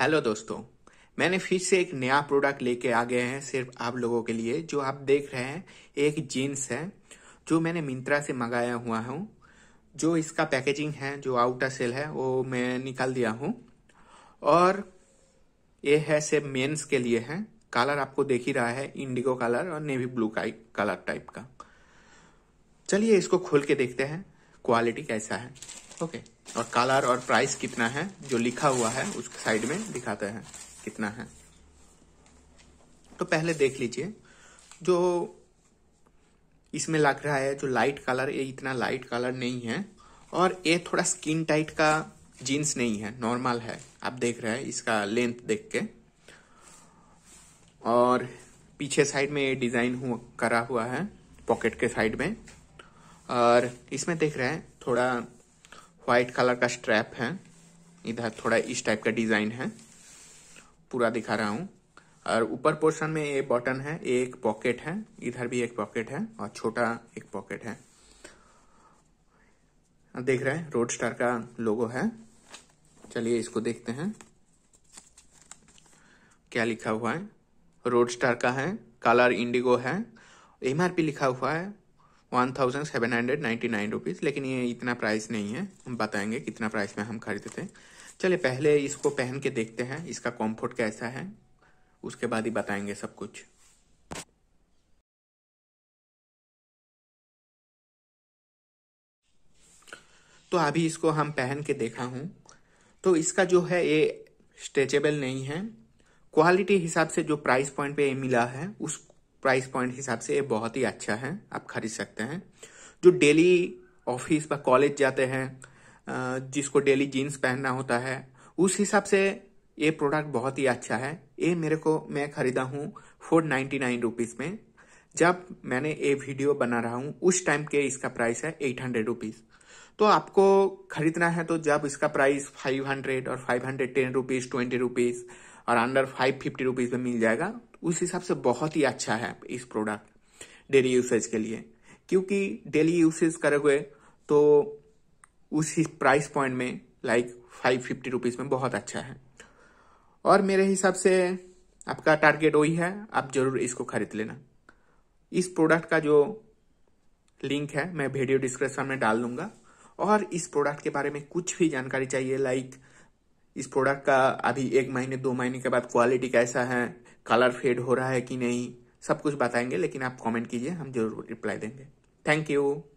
hello दोस्तों मैंने फिर से एक नया प्रोडक्ट लेके आ गए हैं सिर्फ आप लोगों के लिए जो आप देख रहे हैं एक जीन्स है जो मैंने मिंत्रा से मंगाया हुआ हूँ जो इसका पैकेजिंग है जो आउटर सेल है वो मैं निकाल दिया हूँ और ये है सिर्फ मेन्स के लिए है कलर आपको देख ही रहा है इंडिगो कलर और नेवी ब्लू का कलर टाइप का चलिए इसको खोल के देखते हैं क्वालिटी कैसा है ओके और कलर और प्राइस कितना है जो लिखा हुआ है उस साइड में दिखाते हैं कितना है तो पहले देख लीजिए जो इसमें लग रहा है जो लाइट कलर ये इतना लाइट कलर नहीं है और ये थोड़ा स्किन टाइट का जीन्स नहीं है नॉर्मल है आप देख रहे हैं इसका लेंथ देख के और पीछे साइड में ये डिजाइन हुआ करा हुआ है पॉकेट के साइड में और इसमें देख रहे हैं थोड़ा व्हाइट कलर का स्ट्रैप है इधर थोड़ा इस टाइप का डिजाइन है पूरा दिखा रहा हूँ और ऊपर पोर्शन में ये बटन है एक पॉकेट है इधर भी एक पॉकेट है और छोटा एक पॉकेट है देख रहे हैं रोड स्टार का लोगो है चलिए इसको देखते हैं क्या लिखा हुआ है रोड स्टार का है कलर इंडिगो है एमआरपी लिखा हुआ है one thousand seven hundred ninety nine rupees लेकिन ये इतना प्राइस नहीं है हम बताएंगे कितना प्राइस में हम खरीदते थे चलिए पहले इसको पहन के देखते हैं इसका कॉम्फर्ट कैसा है उसके बाद ही बताएंगे सब कुछ तो अभी इसको हम पहन के देखा हूं तो इसका जो है ये स्ट्रेचेबल नहीं है क्वालिटी हिसाब से जो प्राइस पॉइंट पे ये मिला है उस प्राइस पॉइंट हिसाब से ये बहुत ही अच्छा है आप खरीद सकते हैं जो डेली ऑफिस व कॉलेज जाते हैं जिसको डेली जीन्स पहनना होता है उस हिसाब से ये प्रोडक्ट बहुत ही अच्छा है ये मेरे को मैं खरीदा हूँ फोर नाइन्टी नाइन रुपीज़ में जब मैंने ये वीडियो बना रहा हूँ उस टाइम के इसका प्राइस है एट हंड्रेड रुपीज़ तो आपको खरीदना है तो जब इसका प्राइस फाइव हंड्रेड और five hundred ten rupees twenty rupees और अंडर फाइव फिफ्टी रुपीज़ में मिल जाएगा उस हिसाब से बहुत ही अच्छा है इस प्रोडक्ट डेली यूसेज के लिए क्योंकि डेली यूसेज करोगे तो उस प्राइस पॉइंट में लाइक फाइव फिफ्टी रुपीज़ में बहुत अच्छा है और मेरे हिसाब से आपका टारगेट वही है आप जरूर इसको खरीद लेना इस प्रोडक्ट का जो लिंक है मैं वीडियो डिस्क्रिप्शन में डाल दूंगा और इस प्रोडक्ट के बारे में कुछ भी जानकारी चाहिए लाइक इस प्रोडक्ट का अभी एक महीने दो महीने के बाद क्वालिटी कैसा है कलर फेड हो रहा है कि नहीं सब कुछ बताएंगे लेकिन आप कमेंट कीजिए हम जरूर रिप्लाई देंगे थैंक यू